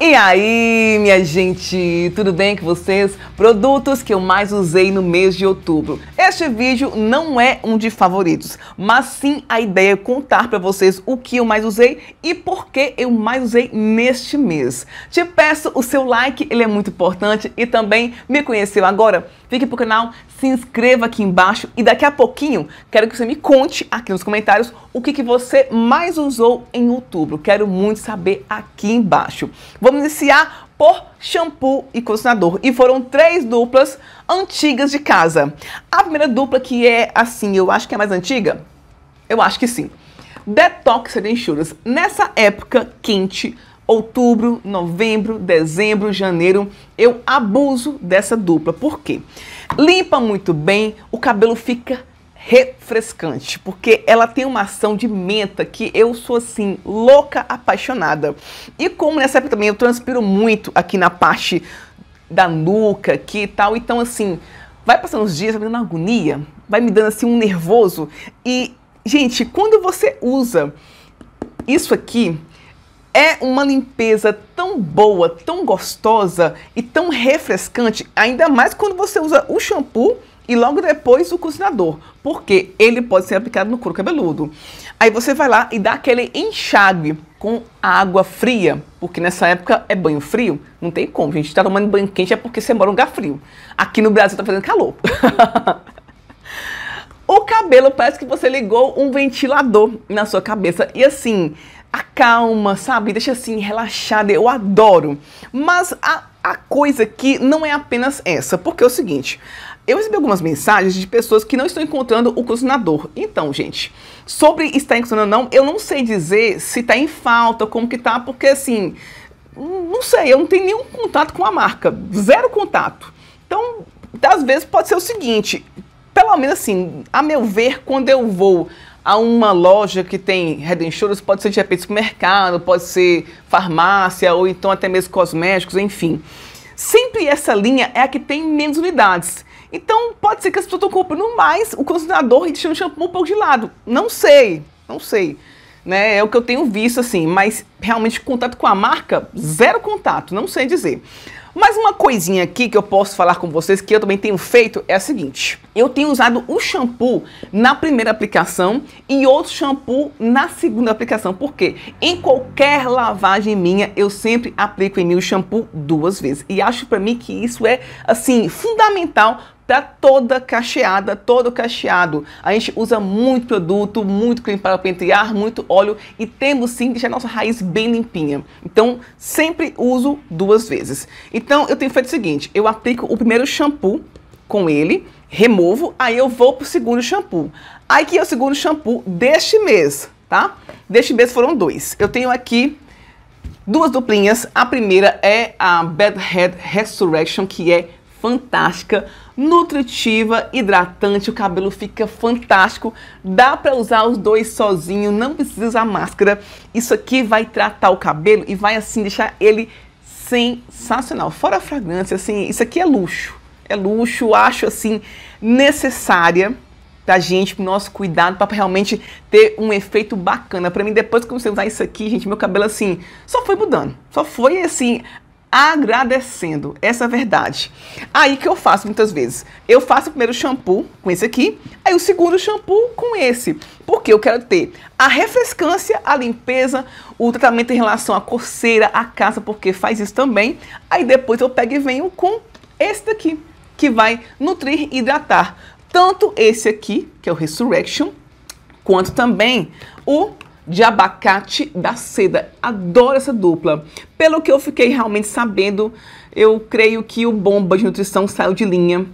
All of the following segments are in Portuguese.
E aí, minha gente, tudo bem com vocês? Produtos que eu mais usei no mês de outubro. Este vídeo não é um de favoritos, mas sim a ideia é contar para vocês o que eu mais usei e por que eu mais usei neste mês. Te peço o seu like, ele é muito importante e também me conheceu agora? Fique pro canal, se inscreva aqui embaixo e daqui a pouquinho quero que você me conte aqui nos comentários o que, que você mais usou em outubro. Quero muito saber aqui embaixo. Vamos iniciar por shampoo e condicionador. E foram três duplas antigas de casa. A primeira dupla que é assim, eu acho que é mais antiga? Eu acho que sim. Detox de Nessa época quente, outubro, novembro, dezembro, janeiro, eu abuso dessa dupla. Por quê? Limpa muito bem, o cabelo fica refrescante, porque ela tem uma ação de menta que eu sou assim louca, apaixonada. E como nessa época também eu transpiro muito aqui na parte da nuca aqui e tal, então assim, vai passando os dias, vai me dando agonia, vai me dando assim um nervoso e gente, quando você usa isso aqui, é uma limpeza tão boa, tão gostosa e tão refrescante, ainda mais quando você usa o shampoo e logo depois o condicionador, porque ele pode ser aplicado no couro cabeludo. Aí você vai lá e dá aquele enxague com água fria, porque nessa época é banho frio, não tem como. A gente está tomando banho quente é porque você mora em um lugar frio. Aqui no Brasil está fazendo calor. o cabelo parece que você ligou um ventilador na sua cabeça e assim acalma, sabe? Deixa assim relaxada, eu adoro. Mas a, a coisa aqui não é apenas essa, porque é o seguinte, eu recebi algumas mensagens de pessoas que não estão encontrando o cozinador. Então, gente, sobre estar encontrando ou não, eu não sei dizer se está em falta, como que tá, porque assim, não sei, eu não tenho nenhum contato com a marca, zero contato. Então, às vezes pode ser o seguinte, pelo menos assim, a meu ver, quando eu vou a uma loja que tem redentures, pode ser de repente supermercado, pode ser farmácia ou então até mesmo cosméticos, enfim. Sempre essa linha é a que tem menos unidades. Então pode ser que as pessoas estão comprando mais o condicionador e deixando o shampoo um pouco de lado. Não sei, não sei. Né? É o que eu tenho visto assim, mas realmente contato com a marca, zero contato, não sei dizer. Mas uma coisinha aqui que eu posso falar com vocês que eu também tenho feito é a seguinte: eu tenho usado o shampoo na primeira aplicação e outro shampoo na segunda aplicação. Por quê? Em qualquer lavagem minha, eu sempre aplico em mim o shampoo duas vezes. E acho para mim que isso é assim fundamental tá toda cacheada, todo cacheado. A gente usa muito produto, muito creme para pentear, muito óleo e temos sim que deixar a nossa raiz bem limpinha. Então, sempre uso duas vezes. Então, eu tenho feito o seguinte, eu aplico o primeiro shampoo com ele, removo, aí eu vou pro segundo shampoo. Aí que é o segundo shampoo deste mês, tá? Deste mês foram dois. Eu tenho aqui duas duplinhas. A primeira é a Bad Head Resurrection, que é fantástica, nutritiva, hidratante, o cabelo fica fantástico, dá para usar os dois sozinho, não precisa usar máscara. Isso aqui vai tratar o cabelo e vai assim deixar ele sensacional. Fora a fragrância, assim, isso aqui é luxo. É luxo, acho assim necessária pra gente, pro nosso cuidado, para realmente ter um efeito bacana. Para mim, depois que eu comecei a usar isso aqui, gente, meu cabelo assim, só foi mudando. Só foi assim, agradecendo essa é verdade. Aí que eu faço muitas vezes. Eu faço primeiro shampoo com esse aqui, aí o segundo shampoo com esse, porque eu quero ter a refrescância, a limpeza, o tratamento em relação à coceira, à casa, porque faz isso também. Aí depois eu pego e venho com esse daqui, que vai nutrir e hidratar tanto esse aqui, que é o Resurrection, quanto também o de abacate da seda. Adoro essa dupla. Pelo que eu fiquei realmente sabendo, eu creio que o bomba de nutrição saiu de linha.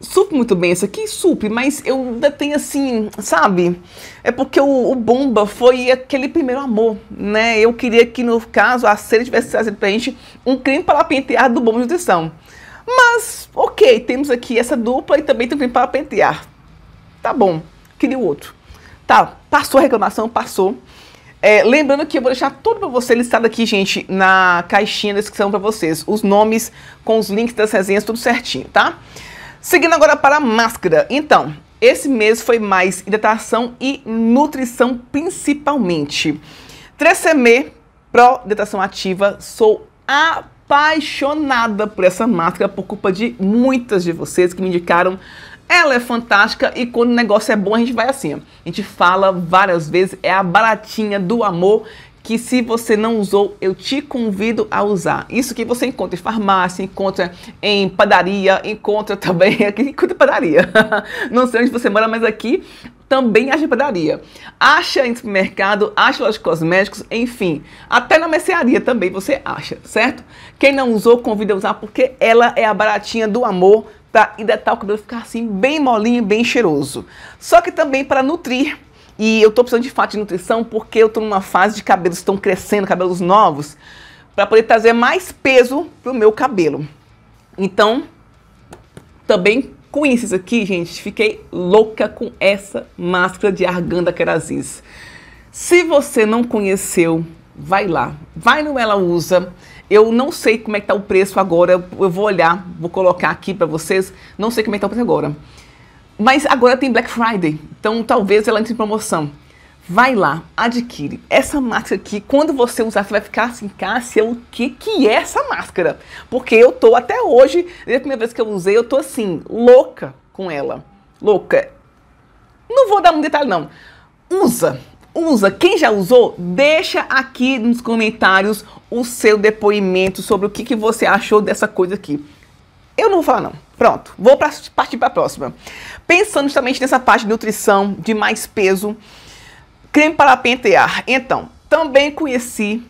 Supre muito bem isso aqui, supre, mas eu ainda tenho assim, sabe? É porque o, o, Bomba foi aquele primeiro amor, né? Eu queria que, no caso, a seda tivesse trazido pra gente um creme para pentear do Bomba de Nutrição. Mas, ok, temos aqui essa dupla e também tem um creme para pentear. Tá bom, queria o outro. Tá, passou a reclamação, passou. É, lembrando que eu vou deixar tudo para você listado aqui, gente, na caixinha da descrição para vocês. Os nomes com os links das resenhas, tudo certinho, tá? Seguindo agora para a máscara. Então, esse mês foi mais hidratação e nutrição principalmente. 3CM Pro Hidratação Ativa, sou apaixonada por essa máscara por culpa de muitas de vocês que me indicaram ela é fantástica e quando o negócio é bom a gente vai assim. A gente fala várias vezes, é a baratinha do amor que se você não usou, eu te convido a usar. Isso que você encontra em farmácia, encontra em padaria, encontra também aqui, encontra padaria. Não sei onde você mora, mas aqui também acha padaria. Acha em supermercado, acha lojas de cosméticos, enfim. Até na mercearia também você acha, certo? Quem não usou, convida a usar porque ela é a baratinha do amor Tá, e detalhe o cabelo ficar assim bem molinho, bem cheiroso. Só que também para nutrir. E eu tô precisando de fato de nutrição porque eu tô numa fase de cabelos que estão crescendo, cabelos novos, para poder trazer mais peso pro meu cabelo. Então, também com isso aqui, gente, fiquei louca com essa máscara de argan da Kerasis. Se você não conheceu, vai lá, vai no Ela Usa. Eu não sei como é que tá o preço agora. Eu vou olhar, vou colocar aqui para vocês. Não sei como é que tá o preço agora. Mas agora tem Black Friday, então talvez ela entre em promoção. Vai lá, adquire essa máscara aqui. Quando você usar, você vai ficar assim, Cássia, o que, que é essa máscara? Porque eu tô até hoje, desde é a primeira vez que eu usei, eu tô assim, louca com ela. Louca. Não vou dar um detalhe, não. Usa, usa, quem já usou, deixa aqui nos comentários o seu depoimento sobre o que, que você achou dessa coisa aqui. Eu não vou falar não. Pronto, vou pra, partir para a próxima. Pensando justamente nessa parte de nutrição, de mais peso, creme para pentear. Então, também conheci,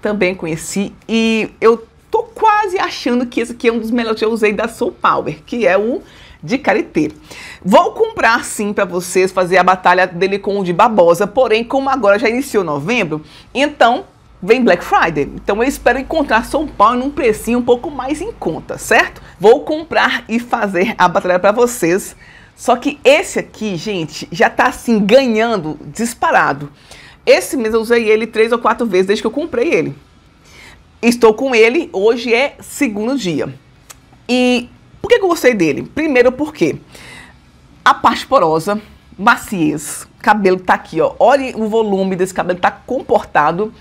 também conheci e eu tô quase achando que esse aqui é um dos melhores que eu usei da Soul Power, que é o de Caretê. Vou comprar sim para vocês fazer a batalha dele com o de Babosa, porém, como agora já iniciou novembro, então vem Black Friday. Então eu espero encontrar São Paulo num precinho um pouco mais em conta, certo? Vou comprar e fazer a batalha para vocês. Só que esse aqui, gente, já tá assim ganhando disparado. Esse mês eu usei ele três ou quatro vezes desde que eu comprei ele. Estou com ele, hoje é segundo dia. E por que eu gostei dele? Primeiro porque a parte porosa, maciez, cabelo tá aqui, ó. Olhe o volume desse cabelo, tá comportado.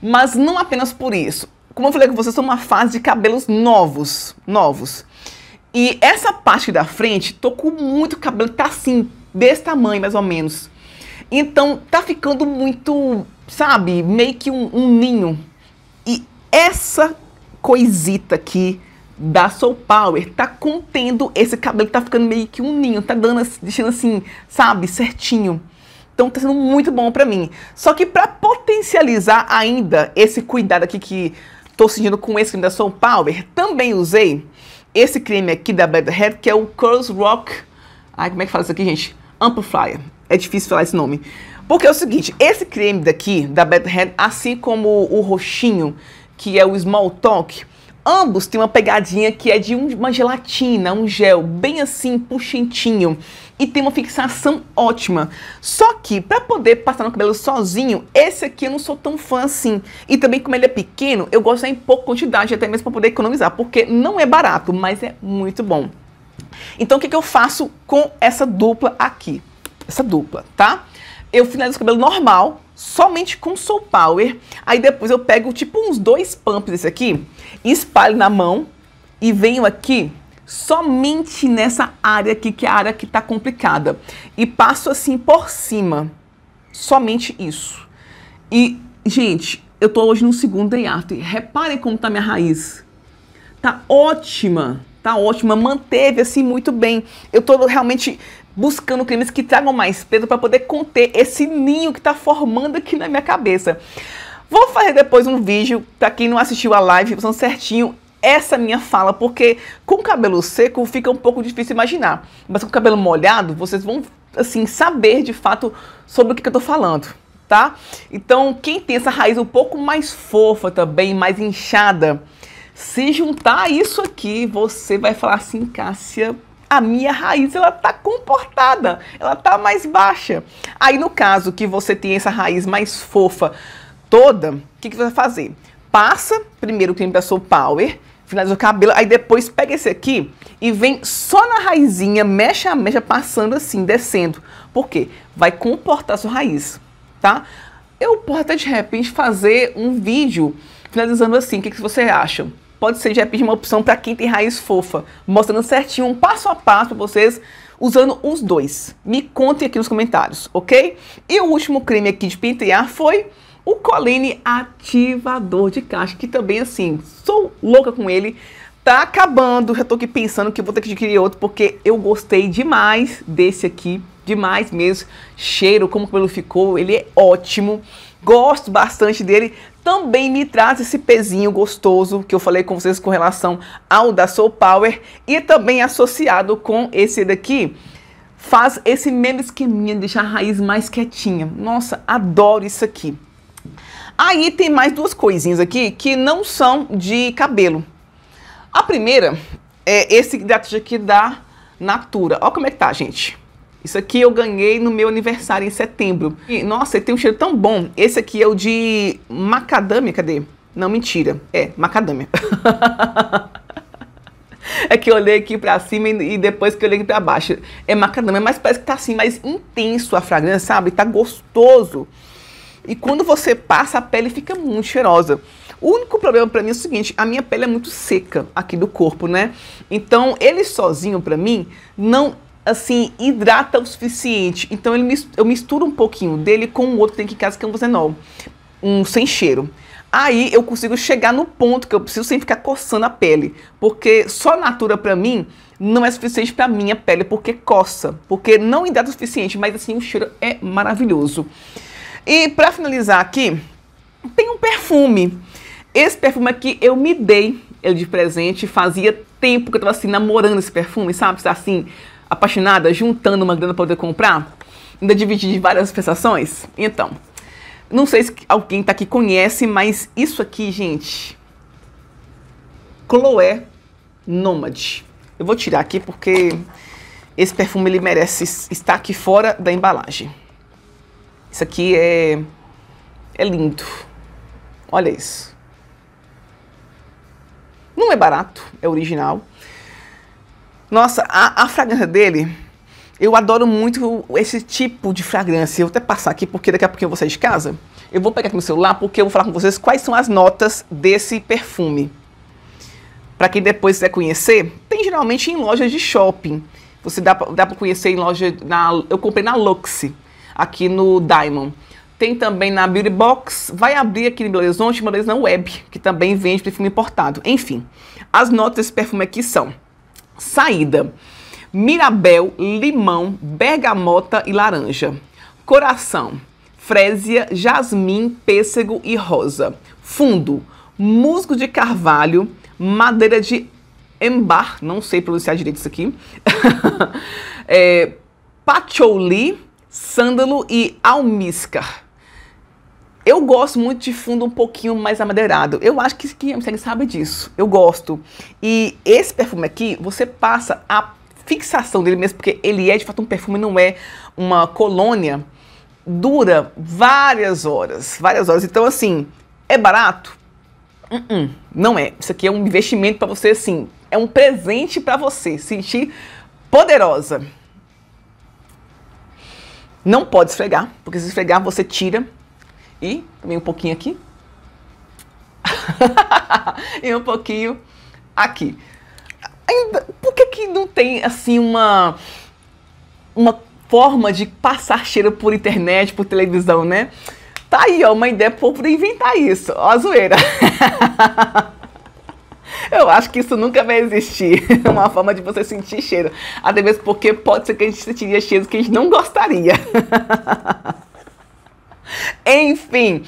Mas não apenas por isso. Como eu falei com vocês, sou uma fase de cabelos novos, novos. E essa parte da frente, tô com muito cabelo, tá assim, desse tamanho mais ou menos. Então tá ficando muito, sabe, meio que um, um ninho. E essa coisita aqui da Soul Power tá contendo esse cabelo que tá ficando meio que um ninho, tá dando, deixando assim, sabe, certinho. Então tá sendo muito bom para mim. Só que para potencializar ainda esse cuidado aqui que tô sentindo com esse creme da Soul Power, também usei esse creme aqui da Bad Head que é o Curls Rock. Ai, como é que fala isso aqui, gente? Amplifier. É difícil falar esse nome. Porque é o seguinte, esse creme daqui da Bad Head assim como o roxinho, que é o Small Talk, Ambos têm uma pegadinha que é de uma gelatina, um gel, bem assim, puxentinho. E tem uma fixação ótima. Só que, para poder passar no cabelo sozinho, esse aqui eu não sou tão fã assim. E também, como ele é pequeno, eu gosto em pouca quantidade, até mesmo para poder economizar. Porque não é barato, mas é muito bom. Então, o que, que eu faço com essa dupla aqui? Essa dupla, tá? Eu finalizo o cabelo normal, somente com Soul Power. Aí depois eu pego, tipo, uns dois pumps desse aqui espalho na mão e venho aqui somente nessa área aqui, que é a área que está complicada. E passo assim por cima. Somente isso. E, gente, eu estou hoje no segundo day after. Reparem como está minha raiz. Tá ótima. Tá ótima. Manteve assim muito bem. Eu estou realmente buscando cremes que tragam mais peso para poder conter esse ninho que está formando aqui na minha cabeça. Vou fazer depois um vídeo para quem não assistiu a live, usando certinho essa minha fala, porque com cabelo seco fica um pouco difícil imaginar, mas com cabelo molhado vocês vão assim saber de fato sobre o que, que eu tô falando, tá? Então, quem tem essa raiz um pouco mais fofa também, mais inchada, se juntar isso aqui, você vai falar assim, Cássia, a minha raiz ela tá comportada, ela tá mais baixa. Aí no caso que você tem essa raiz mais fofa, toda, o que, que você vai fazer? Passa primeiro o creme da Soul Power, finaliza o cabelo, aí depois pega esse aqui e vem só na raizinha, mexe a mecha, passando assim, descendo. Por quê? Vai comportar a sua raiz, tá? Eu posso até de repente fazer um vídeo finalizando assim, o que, que você acha? Pode ser de repente uma opção para quem tem raiz fofa, mostrando certinho, um passo a passo para vocês, usando os dois. Me contem aqui nos comentários, ok? E o último creme aqui de pentear foi o Coline ativador de caixa, que também, assim, sou louca com ele. Tá acabando, já tô aqui pensando que vou ter que adquirir outro, porque eu gostei demais desse aqui, demais mesmo. Cheiro, como o cabelo ficou, ele é ótimo. Gosto bastante dele. Também me traz esse pezinho gostoso que eu falei com vocês com relação ao da Soul Power. E também associado com esse daqui, faz esse mesmo esqueminha, deixar a raiz mais quietinha. Nossa, adoro isso aqui. Aí tem mais duas coisinhas aqui que não são de cabelo. A primeira é esse hidrato aqui da Natura. Olha como é que tá, gente. Isso aqui eu ganhei no meu aniversário em setembro. E, nossa, ele tem um cheiro tão bom. Esse aqui é o de macadâmia, cadê? Não, mentira. É, macadâmia. é que eu olhei aqui pra cima e, e, depois que eu olhei aqui pra baixo. É macadâmia, mas parece que tá assim, mais intenso a fragrância, sabe? Tá gostoso. E quando você passa, a pele fica muito cheirosa. O único problema para mim é o seguinte, a minha pele é muito seca aqui do corpo, né? Então, ele sozinho para mim não assim hidrata o suficiente. Então, ele eu misturo um pouquinho dele com o outro que tem que casa que é um buzenol, um sem cheiro. Aí eu consigo chegar no ponto que eu preciso sem ficar coçando a pele, porque só natura para mim não é suficiente para minha pele porque coça, porque não hidrata o suficiente, mas assim o cheiro é maravilhoso. E para finalizar aqui, tem um perfume. Esse perfume aqui eu me dei ele de presente. Fazia tempo que eu tava assim namorando esse perfume, sabe? Você tá, assim apaixonada, juntando uma grana para poder comprar. Ainda dividi de várias prestações. Então, não sei se alguém tá aqui conhece, mas isso aqui, gente, Chloé Nomad. Eu vou tirar aqui porque esse perfume ele merece estar aqui fora da embalagem. Isso aqui é, é lindo. Olha isso. Não é barato, é original. Nossa, a, a fragrância dele, eu adoro muito esse tipo de fragrância. Eu vou até passar aqui porque daqui a pouquinho eu vou sair de casa. Eu vou pegar aqui no celular porque eu vou falar com vocês quais são as notas desse perfume. Para quem depois quiser conhecer, tem geralmente em lojas de shopping. Você dá, dá para conhecer em loja. Na, eu comprei na Luxe aqui no Diamond. Tem também na Beauty Box, vai abrir aqui no Belo Horizonte, uma vez na Web, que também vende perfume importado. Enfim, as notas desse perfume aqui são saída, mirabel, limão, bergamota e laranja. Coração, frésia, jasmim, pêssego e rosa. Fundo, musgo de carvalho, madeira de embar, não sei pronunciar direito isso aqui, é, patchouli, sândalo e almíscar. Eu gosto muito de fundo um pouquinho mais amadeirado. Eu acho que quem me segue sabe disso. Eu gosto. E esse perfume aqui, você passa a fixação dele mesmo, porque ele é de fato um perfume, não é uma colônia. Dura várias horas, várias horas. Então, assim, é barato? Uh -uh, não é. Isso aqui é um investimento para você, assim. É um presente para você sentir poderosa. Não pode esfregar, porque se esfregar você tira. E também um pouquinho aqui. e um pouquinho aqui. Ainda, por que, que não tem assim uma, uma forma de passar cheiro por internet, por televisão, né? Tá aí, ó, uma ideia para inventar isso. Ó, a zoeira. Eu acho que isso nunca vai existir. É uma forma de você sentir cheiro. Até mesmo porque pode ser que a gente sentiria cheiro que a gente não gostaria. Enfim.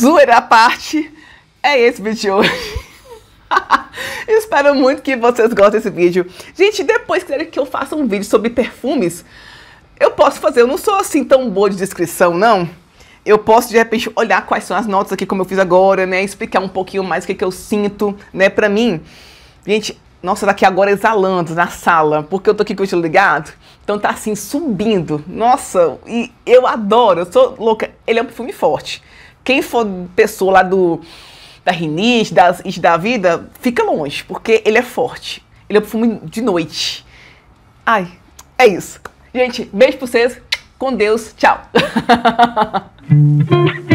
Zoeira à parte, é esse vídeo de hoje. Espero muito que vocês gostem desse vídeo. Gente, depois que que eu faça um vídeo sobre perfumes, eu posso fazer. Eu não sou assim tão boa de descrição, não eu posso de repente olhar quais são as notas aqui, como eu fiz agora, né? Explicar um pouquinho mais o que, que eu sinto, né? Pra mim, gente, nossa, daqui tá agora exalando na sala, porque eu tô aqui com o estilo ligado. Então tá assim, subindo. Nossa, e eu adoro, eu sou louca. Ele é um perfume forte. Quem for pessoa lá do da rinite, das da vida, fica longe, porque ele é forte. Ele é um perfume de noite. Ai, é isso. Gente, beijo pra vocês. Com Deus. Tchau. Mm-hmm.